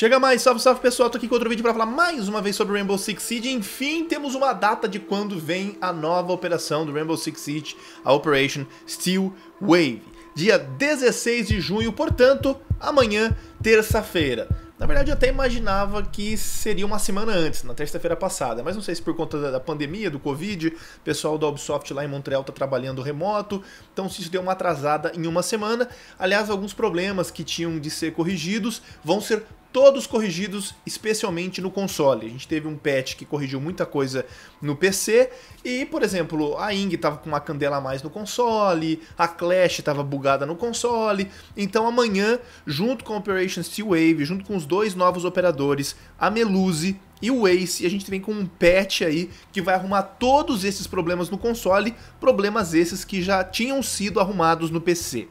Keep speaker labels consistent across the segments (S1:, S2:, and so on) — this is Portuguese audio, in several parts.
S1: Chega mais, salve, salve pessoal, tô aqui com outro vídeo pra falar mais uma vez sobre Rainbow Six Siege. Enfim, temos uma data de quando vem a nova operação do Rainbow Six Siege, a Operation Steel Wave. Dia 16 de junho, portanto, amanhã, terça-feira. Na verdade, eu até imaginava que seria uma semana antes, na terça-feira passada, mas não sei se por conta da pandemia, do Covid, o pessoal da Ubisoft lá em Montreal está trabalhando remoto, então se isso deu uma atrasada em uma semana. Aliás, alguns problemas que tinham de ser corrigidos vão ser todos corrigidos, especialmente no console. A gente teve um patch que corrigiu muita coisa no PC, e, por exemplo, a Ing estava com uma candela a mais no console, a Clash estava bugada no console. Então amanhã, junto com a Operation Steel Wave, junto com os dois novos operadores, a meluse e o Ace, a gente vem com um patch aí que vai arrumar todos esses problemas no console, problemas esses que já tinham sido arrumados no PC.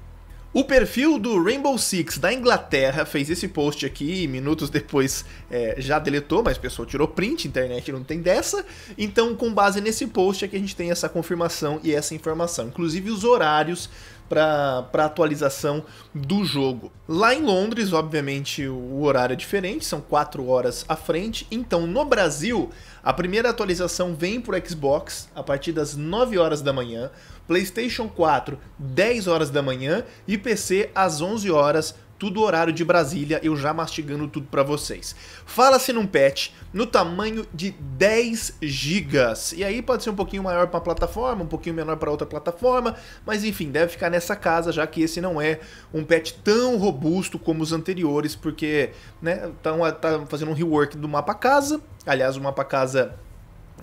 S1: O perfil do Rainbow Six da Inglaterra fez esse post aqui, minutos depois é, já deletou, mas o pessoal tirou print, internet não tem dessa. Então, com base nesse post aqui, é a gente tem essa confirmação e essa informação. Inclusive os horários para atualização do jogo. Lá em Londres, obviamente, o horário é diferente, são 4 horas à frente. Então, no Brasil, a primeira atualização vem para o Xbox a partir das 9 horas da manhã, PlayStation 4 10 horas da manhã e PC às 11 horas tudo horário de Brasília, eu já mastigando tudo para vocês. Fala-se num patch no tamanho de 10 gigas. E aí pode ser um pouquinho maior para uma plataforma, um pouquinho menor para outra plataforma, mas enfim, deve ficar nessa casa, já que esse não é um patch tão robusto como os anteriores, porque, né, tá, tá fazendo um rework do mapa casa. Aliás, o mapa casa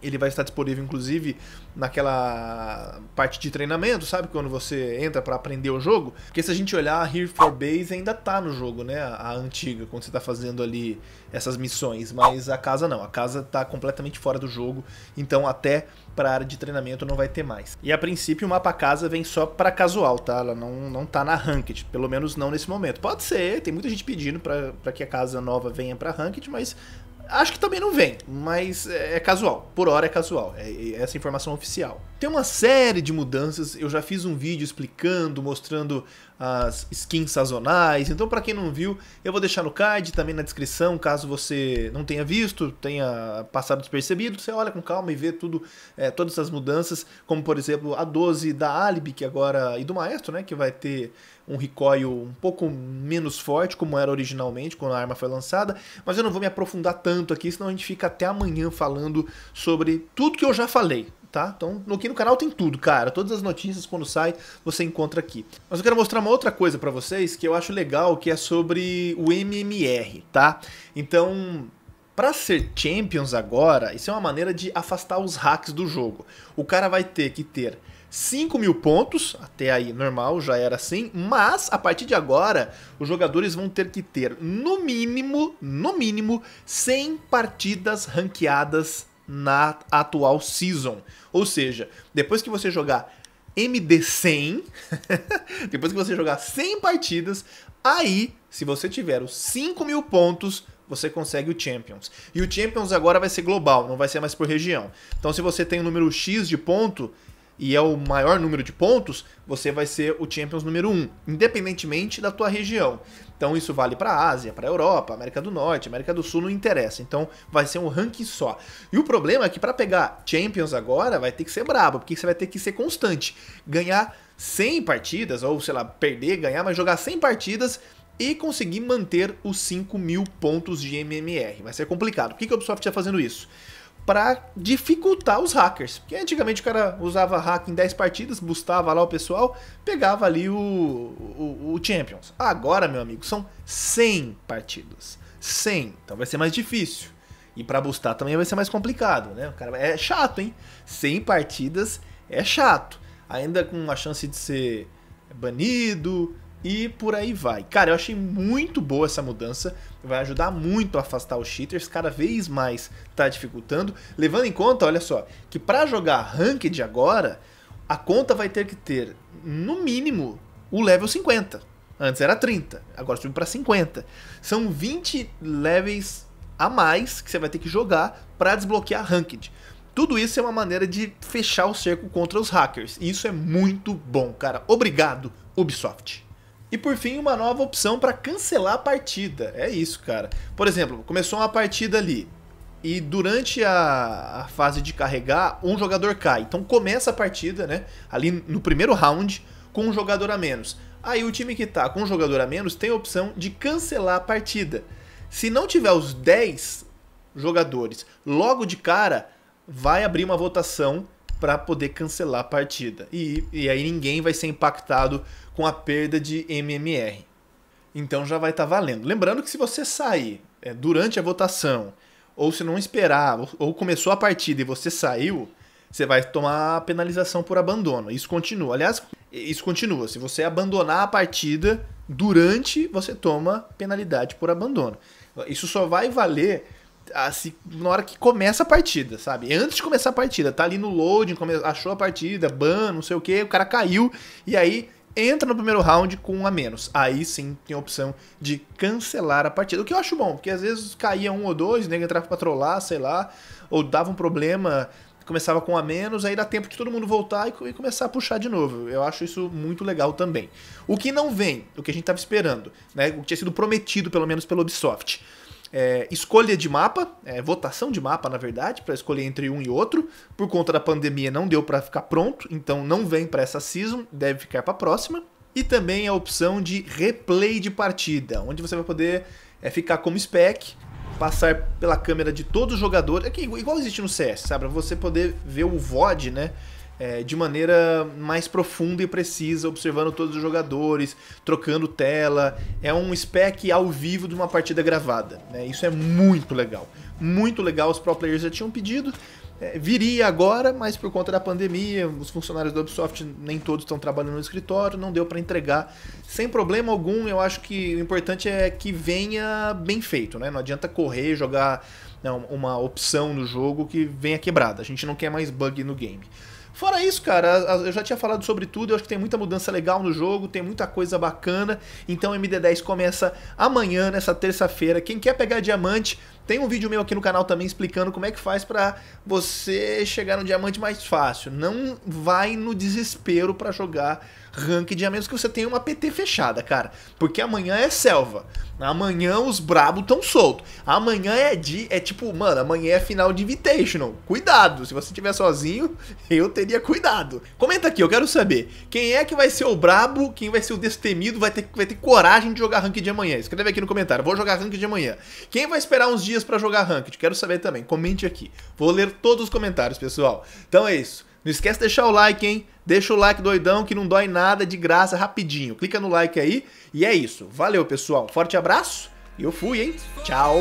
S1: ele vai estar disponível, inclusive, naquela parte de treinamento, sabe? Quando você entra para aprender o jogo. Porque se a gente olhar, Here for Base ainda tá no jogo, né? A, antiga, quando você tá fazendo ali essas missões. Mas a casa não. A casa tá completamente fora do jogo. Então, até pra área de treinamento não vai ter mais. E a princípio, o mapa casa vem só para casual, tá? Ela não, não tá na ranked. Pelo menos não nesse momento. Pode ser, tem muita gente pedindo para que a casa nova venha pra ranked, mas Acho que também não vem, mas é, é casual. Por hora é casual. É, é, essa informação oficial. Tem uma série de mudanças. Eu já fiz um vídeo explicando, mostrando as skins sazonais. Então, para quem não viu, eu vou deixar no card, também na descrição, caso você não tenha visto, tenha passado despercebido, você olha com calma e vê tudo, é, todas as mudanças, como por exemplo a 12 da Alibi, que agora e do Maestro, né, que vai ter um recoil um pouco menos forte, como era originalmente quando a arma foi lançada, mas eu não vou me aprofundar tanto aqui, senão a gente fica até amanhã falando sobre tudo que eu já falei tá? Então, aqui no canal tem tudo, cara. Todas as notícias quando sai, você encontra aqui. Mas eu quero mostrar uma outra coisa para vocês que eu acho legal, que é sobre o MMR, tá? Então, para ser Champions agora, isso é uma maneira de afastar os hacks do jogo. O cara vai ter que ter 5 mil pontos, até aí normal, já era assim, mas a partir de agora, os jogadores vão ter que ter, no mínimo, no mínimo, 100 partidas ranqueadas na atual season. Ou seja, depois que você jogar MD100, depois que você jogar 100 partidas, aí, se você tiver os 5 mil pontos, você consegue o Champions. E o Champions agora vai ser global, não vai ser mais por região. Então, se você tem um número X de ponto, e é o maior número de pontos, você vai ser o Champions número 1, independentemente da tua região. Então isso vale para a Ásia, para a Europa, América do Norte, América do Sul, não interessa. Então vai ser um ranking só. E o problema é que para pegar Champions agora vai ter que ser brabo, porque você vai ter que ser constante, ganhar 100 partidas ou sei lá, perder, ganhar, mas jogar 100 partidas e conseguir manter os 5 mil pontos de MMR. Vai ser complicado. Por que, que a Ubisoft está fazendo isso? para dificultar os hackers. Porque antigamente o cara usava hack em 10 partidas, bustava lá o pessoal, pegava ali o, o, o Champions. Agora, meu amigo, são 100 partidas. 100. Então vai ser mais difícil. E para bustar também vai ser mais complicado, né? O cara é chato, hein? 100 partidas é chato. Ainda com a chance de ser banido, e por aí vai. Cara, eu achei muito boa essa mudança, vai ajudar muito a afastar os cheaters, cada vez mais tá dificultando, levando em conta, olha só, que para jogar ranked agora, a conta vai ter que ter no mínimo o level 50. Antes era 30, agora subiu para 50. São 20 levels a mais que você vai ter que jogar para desbloquear ranked. Tudo isso é uma maneira de fechar o cerco contra os hackers. E isso é muito bom, cara. Obrigado, Ubisoft. E por fim, uma nova opção para cancelar a partida. É isso, cara. Por exemplo, começou uma partida ali e durante a, a fase de carregar, um jogador cai. Então começa a partida, né? Ali no primeiro round, com um jogador a menos. Aí o time que está com um jogador a menos tem a opção de cancelar a partida. Se não tiver os 10 jogadores logo de cara, vai abrir uma votação para poder cancelar a partida. E, e aí ninguém vai ser impactado com a perda de MMR. Então já vai estar tá valendo. Lembrando que se você sair é, durante a votação, ou se não esperar, ou começou a partida e você saiu, você vai tomar penalização por abandono. Isso continua. Aliás, isso continua. Se você abandonar a partida durante, você toma penalidade por abandono. Isso só vai valer Assim, na hora que começa a partida, sabe? Antes de começar a partida, tá ali no loading, achou a partida, ban, não sei o que, o cara caiu, e aí entra no primeiro round com um a menos. Aí sim tem a opção de cancelar a partida. O que eu acho bom, porque às vezes caía um ou dois, nego entrava pra trollar, sei lá, ou dava um problema, começava com um a menos, aí dá tempo de todo mundo voltar e, e, começar a puxar de novo. Eu acho isso muito legal também. O que não vem, o que a gente tava esperando, né? O que tinha sido prometido, pelo menos, pelo Ubisoft é, escolha de mapa, é, votação de mapa, na verdade, para escolher entre um e outro. Por conta da pandemia não deu para ficar pronto, então não vem para essa season, deve ficar para a próxima. E também a opção de replay de partida, onde você vai poder é, ficar como spec, passar pela câmera de todos os jogadores, é igual existe no CS, sabe? para você poder ver o VOD, né? é, de maneira mais profunda e precisa, observando todos os jogadores, trocando tela. É um spec ao vivo de uma partida gravada. Né? Isso é muito legal. Muito legal, os pro players já tinham pedido. É, viria agora, mas por conta da pandemia, os funcionários da Ubisoft nem todos estão trabalhando no escritório, não deu para entregar sem problema algum. Eu acho que o importante é que venha bem feito, né? Não adianta correr, jogar não, né, uma opção no jogo que venha quebrada. A gente não quer mais bug no game. Fora isso, cara, eu já tinha falado sobre tudo, eu acho que tem muita mudança legal no jogo, tem muita coisa bacana. Então o MD10 começa amanhã, nessa terça-feira. Quem quer pegar diamante, tem um vídeo meu aqui no canal também explicando como é que faz para você chegar no diamante mais fácil. Não vai no desespero para jogar rank de menos que você tem uma PT fechada, cara. Porque amanhã é selva. Amanhã os brabo tão solto. Amanhã é de é tipo, mano, amanhã é final de invitational. Cuidado, se você estiver sozinho, eu teria cuidado. Comenta aqui, eu quero saber quem é que vai ser o brabo, quem vai ser o destemido, vai ter vai ter coragem de jogar rank de amanhã. Escreve aqui no comentário. Vou jogar rank de amanhã. Quem vai esperar uns dias dias para jogar Ranked? Quero saber também. Comente aqui. Vou ler todos os comentários, pessoal. Então é isso. Não esquece de deixar o like, hein? Deixa o like doidão que não dói nada, de graça, rapidinho. Clica no like aí. E é isso. Valeu, pessoal. Forte abraço. E eu fui, hein? Tchau.